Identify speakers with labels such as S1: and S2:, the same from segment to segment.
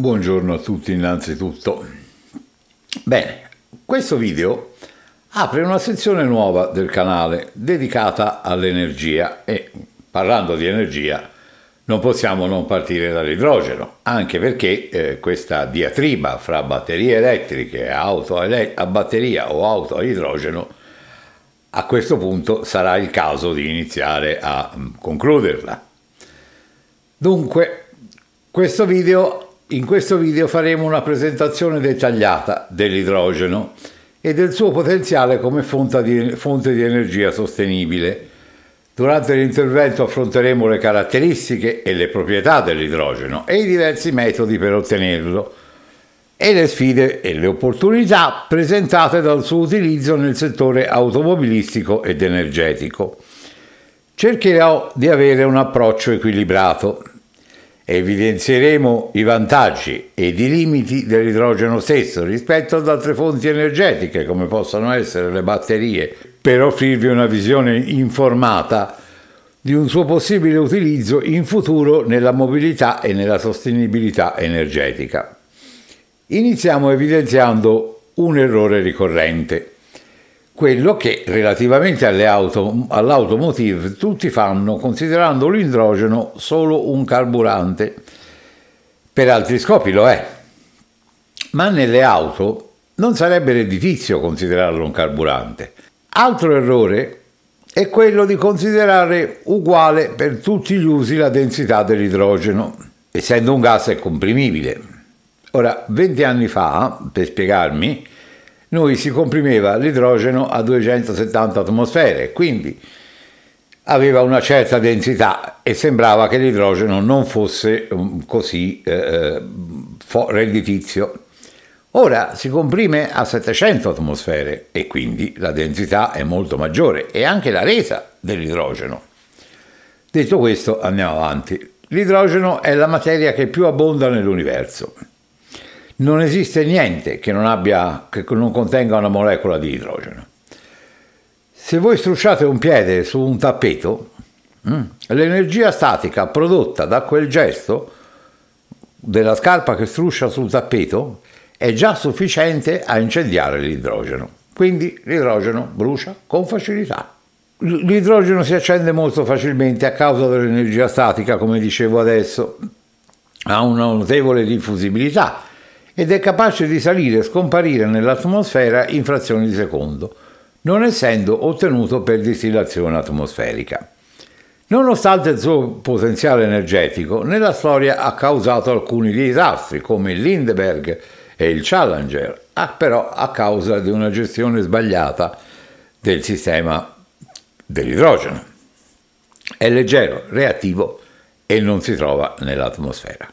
S1: Buongiorno a tutti innanzitutto. Bene, questo video apre una sezione nuova del canale dedicata all'energia e parlando di energia non possiamo non partire dall'idrogeno, anche perché eh, questa diatriba fra batterie elettriche e auto a batteria o auto a idrogeno a questo punto sarà il caso di iniziare a mm, concluderla. Dunque, questo video in questo video faremo una presentazione dettagliata dell'idrogeno e del suo potenziale come fonte di, fonte di, energia sostenibile. Durante l'intervento affronteremo le caratteristiche e le proprietà dell'idrogeno e i diversi metodi per ottenerlo e le sfide e le opportunità presentate dal suo utilizzo nel settore automobilistico ed energetico. Cercherò di avere un approccio equilibrato Evidenzieremo i vantaggi ed i limiti dell'idrogeno stesso rispetto ad altre fonti energetiche come possono essere le batterie per offrirvi una visione informata di un suo possibile utilizzo in futuro nella mobilità e nella sostenibilità energetica. Iniziamo evidenziando un errore ricorrente quello che relativamente auto, all'automotive tutti fanno considerando l'idrogeno solo un carburante. Per altri scopi lo è, ma nelle auto non sarebbe redditizio considerarlo un carburante. Altro errore è quello di considerare uguale per tutti gli usi la densità dell'idrogeno, essendo un gas è comprimibile. Ora, 20 anni fa, per spiegarmi, noi si comprimeva l'idrogeno a 270 atmosfere, quindi aveva una certa densità e sembrava che l'idrogeno non fosse um, così eh, eh redditizio. Ora si comprime a 700 atmosfere e quindi la densità è molto maggiore e anche la resa dell'idrogeno. Detto questo andiamo avanti. L'idrogeno è la materia che più abbonda nell'universo non esiste niente che non, abbia, che non contenga una molecola di idrogeno. Se voi strusciate un piede su un tappeto, mm, l'energia statica prodotta da quel gesto della scarpa che struscia sul tappeto è già sufficiente a incendiare l'idrogeno. Quindi l'idrogeno brucia con facilità. L'idrogeno si accende molto facilmente a causa dell'energia statica, come dicevo adesso, ha una notevole diffusibilità ed è capace di salire e scomparire nell'atmosfera in frazioni di secondo, non essendo ottenuto per distillazione atmosferica. Nonostante il suo potenziale energetico, nella storia ha causato alcuni disastri come il Lindeberg e il Challenger, ah, però a causa di una gestione sbagliata del sistema dell'idrogeno. È leggero, reattivo e non si trova nell'atmosfera.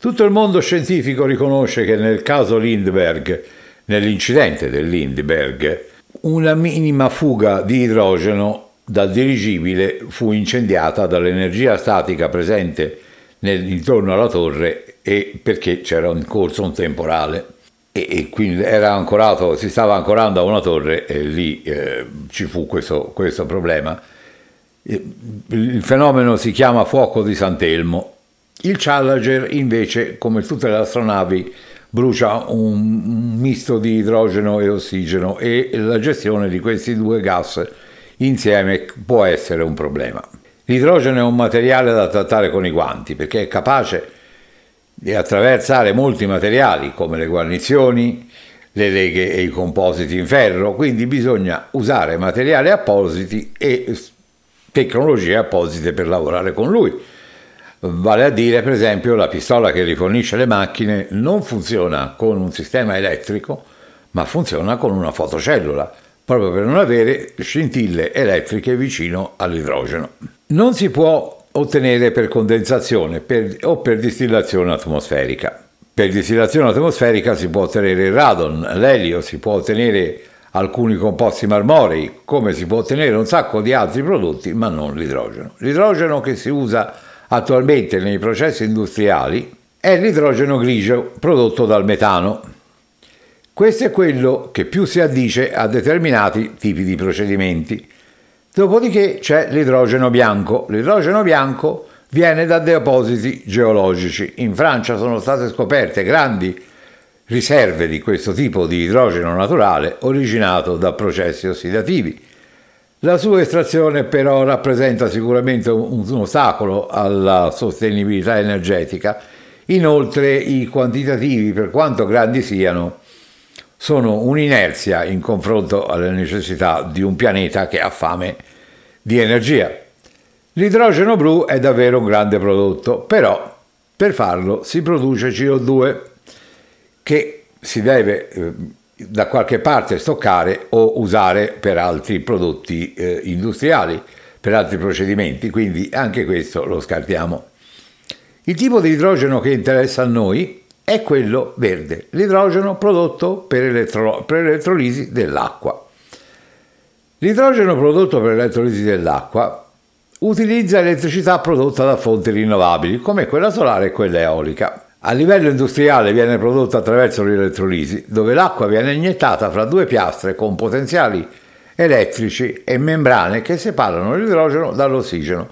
S1: Tutto il mondo scientifico riconosce che nel caso Lindbergh, nell'incidente del Lindbergh, una minima fuga di idrogeno dal dirigibile fu incendiata dall'energia statica presente nel, intorno alla torre e perché c'era in corso un temporale e, e quindi era ancorato, si stava ancorando a una torre e lì eh, ci fu questo, questo problema. Il fenomeno si chiama fuoco di Sant'Elmo il Challenger invece, come tutte le astronavi, brucia un misto di idrogeno e ossigeno e la gestione di questi due gas insieme può essere un problema. L'idrogeno è un materiale da trattare con i guanti perché è capace di attraversare molti materiali come le guarnizioni, le leghe e i compositi in ferro, quindi bisogna usare materiali appositi e tecnologie apposite per lavorare con lui Vale a dire, per esempio, la pistola che rifornisce le macchine non funziona con un sistema elettrico, ma funziona con una fotocellula, proprio per non avere scintille elettriche vicino all'idrogeno. Non si può ottenere per condensazione per, o per distillazione atmosferica. Per distillazione atmosferica si può ottenere il radon, l'elio, si può ottenere alcuni composti marmorei, come si può ottenere un sacco di altri prodotti, ma non l'idrogeno. L'idrogeno che si usa attualmente nei processi industriali è l'idrogeno grigio prodotto dal metano. Questo è quello che più si addice a determinati tipi di procedimenti. Dopodiché c'è l'idrogeno bianco. L'idrogeno bianco viene da depositi geologici. In Francia sono state scoperte grandi riserve di questo tipo di idrogeno naturale originato da processi ossidativi la sua estrazione però rappresenta sicuramente un, un ostacolo alla sostenibilità energetica, inoltre i quantitativi, per quanto grandi siano, sono un'inerzia in confronto alle necessità di un pianeta che ha fame di energia. L'idrogeno blu è davvero un grande prodotto, però per farlo si produce CO2 che si deve eh, da qualche parte stoccare o usare per altri prodotti eh, industriali, per altri procedimenti, quindi anche questo lo scartiamo. Il tipo di idrogeno che interessa a noi è quello verde, l'idrogeno prodotto per, elettro, per elettrolisi dell'acqua. L'idrogeno prodotto per elettrolisi dell'acqua utilizza elettricità prodotta da fonti rinnovabili come quella solare e quella eolica a livello industriale viene prodotto attraverso l'elettrolisi, dove l'acqua viene iniettata fra due piastre con potenziali elettrici e membrane che separano l'idrogeno dall'ossigeno,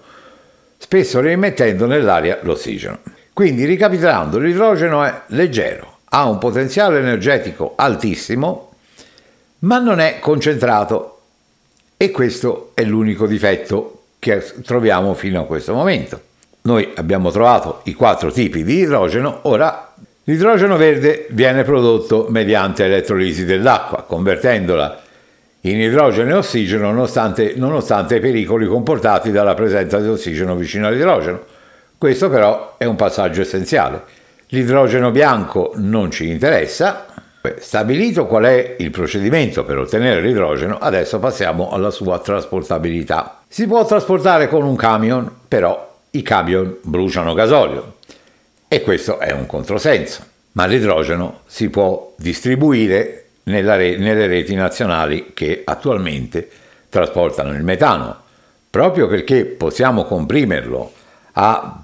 S1: spesso rimettendo nell'aria l'ossigeno. Quindi, ricapitolando, l'idrogeno è leggero, ha un potenziale energetico altissimo, ma non è concentrato e questo è l'unico difetto che troviamo fino a questo momento. Noi abbiamo trovato i quattro tipi di idrogeno, ora l'idrogeno verde viene prodotto mediante elettrolisi dell'acqua, convertendola in idrogeno e ossigeno nonostante, nonostante i pericoli comportati dalla presenza di ossigeno vicino all'idrogeno. Questo però è un passaggio essenziale. L'idrogeno bianco non ci interessa. Stabilito qual è il procedimento per ottenere l'idrogeno, adesso passiamo alla sua trasportabilità. Si può trasportare con un camion, però i camion bruciano gasolio e questo è un controsenso, ma l'idrogeno si può distribuire re nelle reti nazionali che attualmente trasportano il metano, proprio perché possiamo comprimerlo a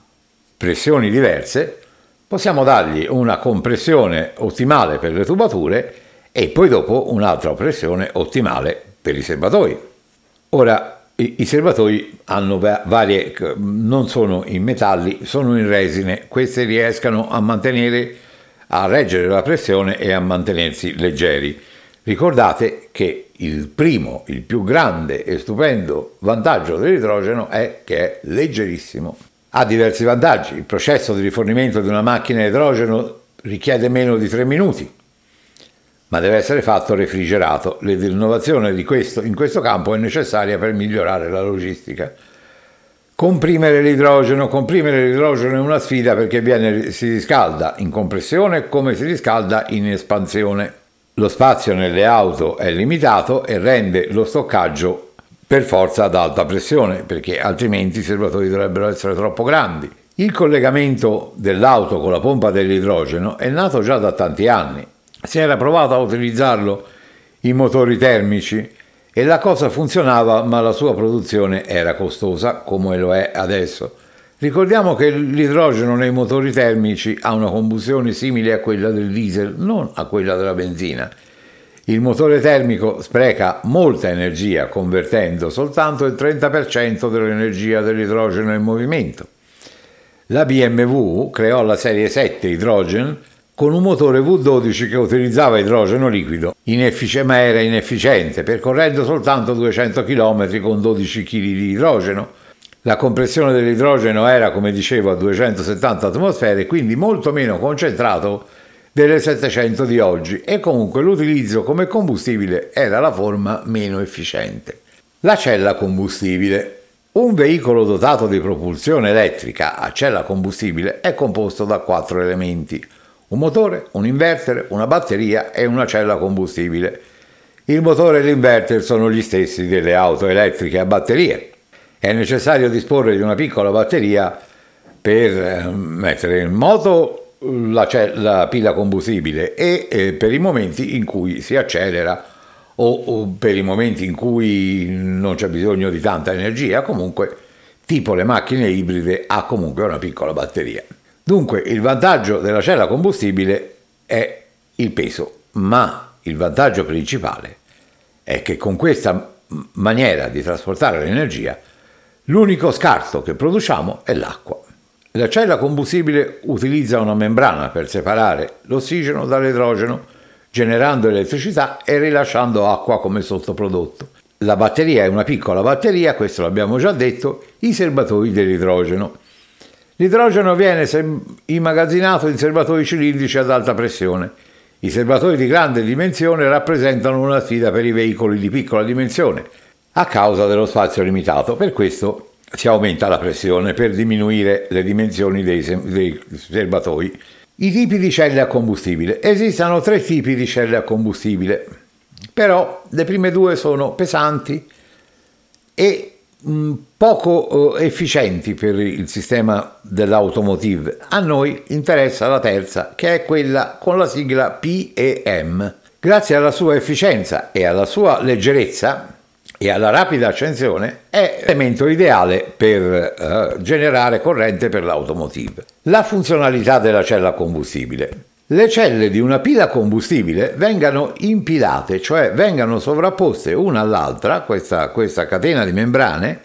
S1: pressioni diverse, possiamo dargli una compressione ottimale per le tubature e poi dopo un'altra pressione ottimale per i serbatoi. Ora, i, i serbatoi hanno varie, non sono in metalli, sono in resine, queste riescono a mantenere, a reggere la pressione e a mantenersi leggeri. Ricordate che il primo, il più grande e stupendo vantaggio dell'idrogeno è che è leggerissimo. Ha diversi vantaggi, il processo di rifornimento di una macchina a idrogeno richiede meno di 3 minuti, ma deve essere fatto refrigerato. L'innovazione questo, in questo campo è necessaria per migliorare la logistica. Comprimere l'idrogeno, comprimere l'idrogeno è una sfida perché viene, si riscalda in compressione come si riscalda in espansione. Lo spazio nelle auto è limitato e rende lo stoccaggio per forza ad alta pressione perché altrimenti i serbatoi dovrebbero essere troppo grandi. Il collegamento dell'auto con la pompa dell'idrogeno è nato già da tanti anni si era provato a utilizzarlo in motori termici e la cosa funzionava ma la sua produzione era costosa come lo è adesso. Ricordiamo che l'idrogeno nei motori termici ha una combustione simile a quella del diesel, non a quella della benzina. Il motore termico spreca molta energia convertendo soltanto il 30% dell'energia dell'idrogeno in movimento. La BMW creò la serie 7 Hydrogen con un motore V12 che utilizzava idrogeno liquido, ineffic- ma era inefficiente, percorrendo soltanto 200 km con 12 kg di idrogeno. La compressione dell'idrogeno era, come dicevo, a 270 atmosfere, quindi molto meno concentrato delle 700 di oggi e comunque l'utilizzo come combustibile era la forma meno efficiente. La cella combustibile. Un veicolo dotato di propulsione elettrica a cella combustibile è composto da quattro elementi un motore, un inverter, una batteria e una cella combustibile. Il motore e l'inverter sono gli stessi delle auto elettriche a batterie. È necessario disporre di una piccola batteria per eh, mettere in moto eh, la, la pila combustibile e eh, per i momenti in cui si accelera o, o per i momenti in cui non c'è bisogno di tanta energia, comunque tipo le macchine ibride ha comunque una piccola batteria. Dunque il vantaggio della cella combustibile è il peso, ma il vantaggio principale è che con questa maniera di trasportare l'energia l'unico scarto che produciamo è l'acqua. La cella combustibile utilizza una membrana per separare l'ossigeno dall'idrogeno, generando elettricità e rilasciando acqua come sottoprodotto. La batteria è una piccola batteria, questo l'abbiamo già detto, i serbatoi dell'idrogeno. L'idrogeno viene immagazzinato in serbatoi cilindrici ad alta pressione. I serbatoi di grande dimensione rappresentano una sfida per i veicoli di piccola dimensione, a causa dello spazio limitato. Per questo si aumenta la pressione per diminuire le dimensioni dei, dei serbatoi. I tipi di celle a combustibile. Esistono tre tipi di celle a combustibile, però le prime due sono pesanti e Mm, poco eh, efficienti per il sistema dell'automotive. A noi interessa la terza, che è quella con la sigla PEM. Grazie alla sua efficienza e alla sua leggerezza e alla rapida accensione è l'elemento ideale per eh, generare corrente per l'automotive. La funzionalità della cella combustibile le celle di una pila combustibile vengano impilate, cioè vengano sovrapposte una all'altra, questa, questa, catena di membrane,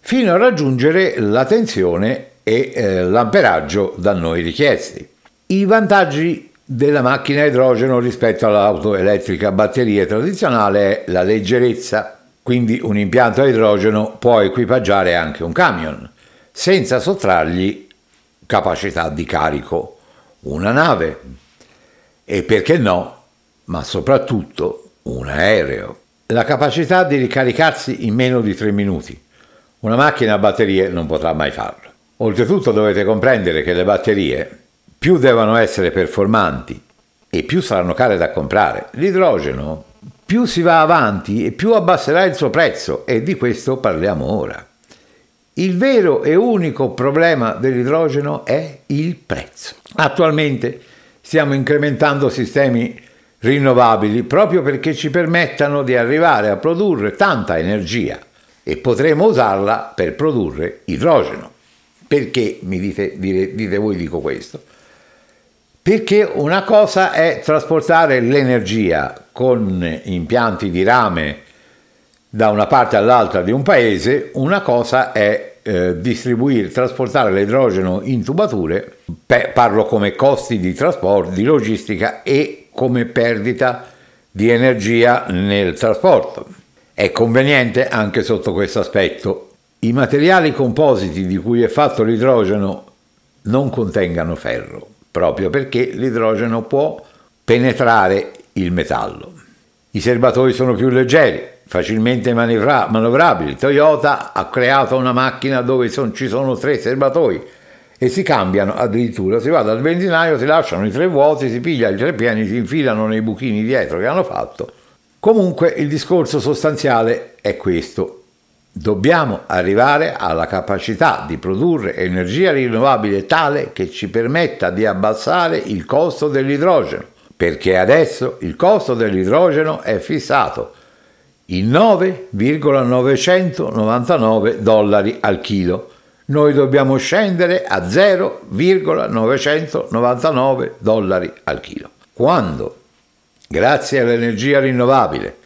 S1: fino a raggiungere la tensione e eh, l'amperaggio da noi richiesti. I vantaggi della macchina a idrogeno rispetto all'auto elettrica a batterie tradizionale è la leggerezza, quindi un impianto a idrogeno può equipaggiare anche un camion, senza sottrargli capacità di carico una nave e perché no, ma soprattutto un aereo. La capacità di ricaricarsi in meno di tre minuti. Una macchina a batterie non potrà mai farlo. Oltretutto dovete comprendere che le batterie più devono essere performanti e più saranno care da comprare. L'idrogeno più si va avanti e più abbasserà il suo prezzo e di questo parliamo ora. Il vero e unico problema dell'idrogeno è il prezzo. Attualmente stiamo incrementando sistemi rinnovabili proprio perché ci permettano di arrivare a produrre tanta energia e potremo usarla per produrre idrogeno. Perché mi dite, dite, dite voi dico questo? Perché una cosa è trasportare l'energia con impianti di rame da una parte all'altra di un paese, una cosa è eh, distribuire, trasportare l'idrogeno in tubature, parlo come costi di trasporto, di logistica e come perdita di energia nel trasporto. È conveniente anche sotto questo aspetto. I materiali compositi di cui è fatto l'idrogeno non contengano ferro, proprio perché l'idrogeno può penetrare il metallo. I serbatoi sono più leggeri, facilmente manovra- manovrabili. Toyota ha creato una macchina dove son, ci sono tre serbatoi e si cambiano addirittura, si va dal benzinaio, si lasciano i tre vuoti, si piglia i tre pieni, si infilano nei buchini dietro che hanno fatto. Comunque il discorso sostanziale è questo. Dobbiamo arrivare alla capacità di produrre energia rinnovabile tale che ci permetta di abbassare il costo dell'idrogeno, perché adesso il costo dell'idrogeno è fissato i 9,999 dollari al chilo. Noi dobbiamo scendere a 0,999 dollari al chilo. Quando, grazie all'energia rinnovabile,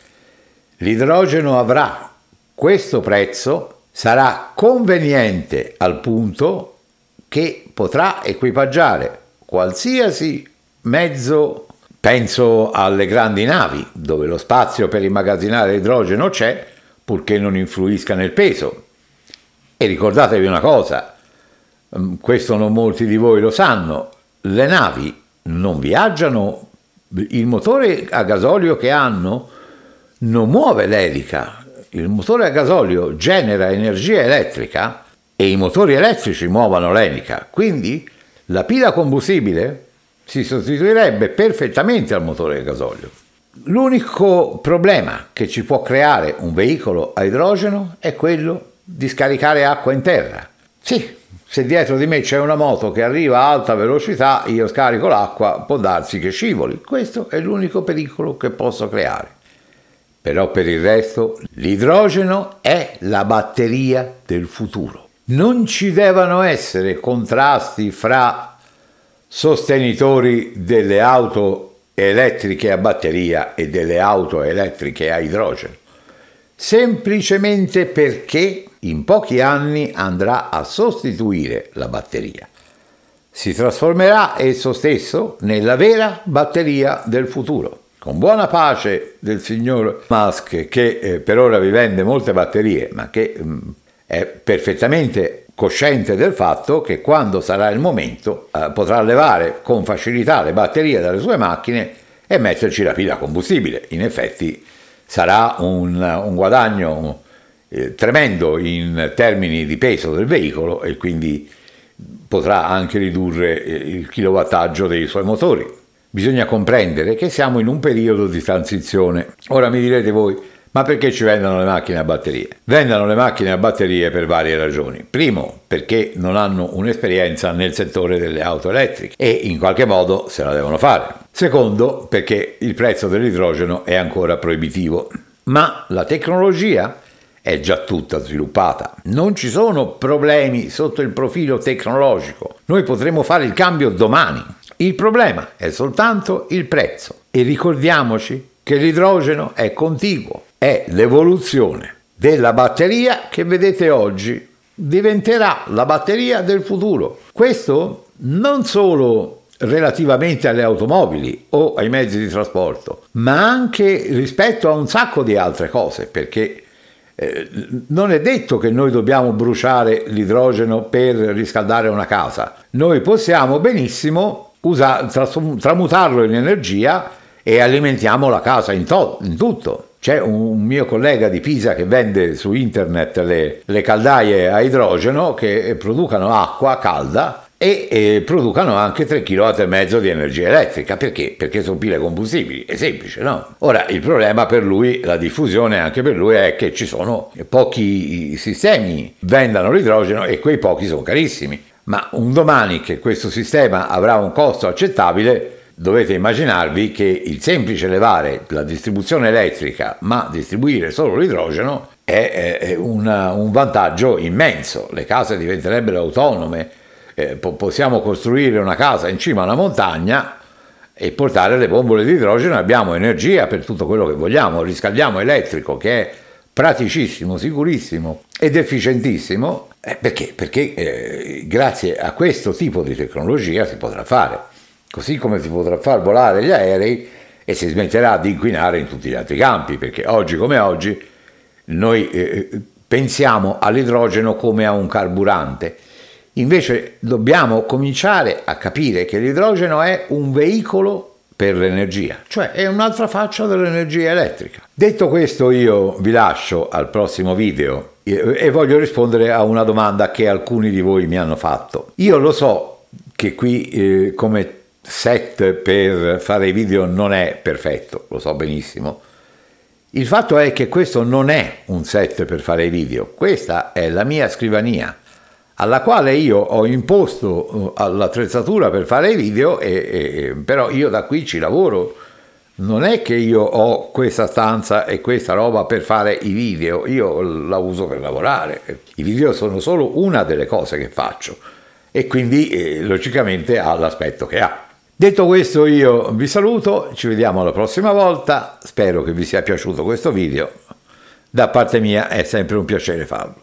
S1: l'idrogeno avrà questo prezzo, sarà conveniente al punto che potrà equipaggiare qualsiasi mezzo Penso alle grandi navi, dove lo spazio per immagazzinare idrogeno c'è, purché non influisca nel peso. E ricordatevi una cosa, mm, questo non molti di voi lo sanno, le navi non viaggiano, il motore a gasolio che hanno non muove l'elica, il motore a gasolio genera energia elettrica e i motori elettrici muovono l'elica, quindi la pila combustibile si sostituirebbe perfettamente al motore a gasolio. L'unico problema che ci può creare un veicolo a idrogeno è quello di scaricare acqua in terra. Sì, se dietro di me c'è una moto che arriva a alta velocità, io scarico l'acqua, può darsi che scivoli. Questo è l'unico pericolo che posso creare. Però per il resto l'idrogeno è la batteria del futuro. Non ci devono essere contrasti fra sostenitori delle auto elettriche a batteria e delle auto elettriche a idrogeno, semplicemente perché in pochi anni andrà a sostituire la batteria. Si trasformerà esso stesso nella vera batteria del futuro. Con buona pace del signor Musk, che eh, per ora vi vende molte batterie, ma che mm, è perfettamente cosciente del fatto che quando sarà il momento eh, potrà levare con facilità le batterie dalle sue macchine e metterci la pila a combustibile. In effetti sarà un, un guadagno eh, tremendo in termini di peso del veicolo e quindi potrà anche ridurre eh, il kilowattaggio dei suoi motori. Bisogna comprendere che siamo in un periodo di transizione. Ora mi direte voi, ma perché ci vendono le macchine a batterie? Vendono le macchine a batterie per varie ragioni. Primo, perché non hanno un'esperienza nel settore delle auto elettriche e in qualche modo se la devono fare. Secondo, perché il prezzo dell'idrogeno è ancora proibitivo. Ma la tecnologia è già tutta sviluppata. Non ci sono problemi sotto il profilo tecnologico. Noi potremo fare il cambio domani. Il problema è soltanto il prezzo. E ricordiamoci che l'idrogeno è contiguo è l'evoluzione della batteria che vedete oggi, diventerà la batteria del futuro. Questo non solo relativamente alle automobili o ai mezzi di trasporto, ma anche rispetto a un sacco di altre cose, perché eh, non è detto che noi dobbiamo bruciare l'idrogeno per riscaldare una casa, noi possiamo benissimo usa- tramutarlo in energia e alimentiamo la casa in, to- in tutto. C'è un, mio collega di Pisa che vende su internet le, le caldaie a idrogeno che producano acqua calda e, e producano anche 3 kW e mezzo di energia elettrica perché? Perché sono pile combustibili, è semplice, no? Ora il problema per lui, la diffusione anche per lui è che ci sono pochi sistemi che vendano l'idrogeno e quei pochi sono carissimi. Ma un domani che questo sistema avrà un costo accettabile, dovete immaginarvi che il semplice levare la distribuzione elettrica ma distribuire solo l'idrogeno è, è una, un vantaggio immenso. Le case diventerebbero autonome, eh, po- possiamo costruire una casa in cima a una montagna e portare le bombole di idrogeno, abbiamo energia per tutto quello che vogliamo, riscaldiamo elettrico che è praticissimo, sicurissimo ed efficientissimo, eh, perché? Perché eh, grazie a questo tipo di tecnologia si potrà fare. Così come si potrà far volare gli aerei e si smetterà di inquinare in tutti gli altri campi, perché oggi come oggi noi eh, eh, pensiamo all'idrogeno come a un carburante. Invece dobbiamo cominciare a capire che l'idrogeno è un veicolo per l'energia, cioè è un'altra faccia dell'energia elettrica. Detto questo io vi lascio al prossimo video eh, e voglio rispondere a una domanda che alcuni di voi mi hanno fatto. Io lo so che qui eh, come set per fare i video non è perfetto, lo so benissimo. Il fatto è che questo non è un set per fare i video, questa è la mia scrivania alla quale io ho imposto eh, l'attrezzatura per fare i video, e, e, però io da qui ci lavoro. Non è che io ho questa stanza e questa roba per fare i video, io la uso per lavorare. I video sono solo una delle cose che faccio e quindi eh, logicamente ha l'aspetto che ha. Detto questo io vi saluto, ci vediamo la prossima volta, spero che vi sia piaciuto questo video, da parte mia è sempre un piacere farlo.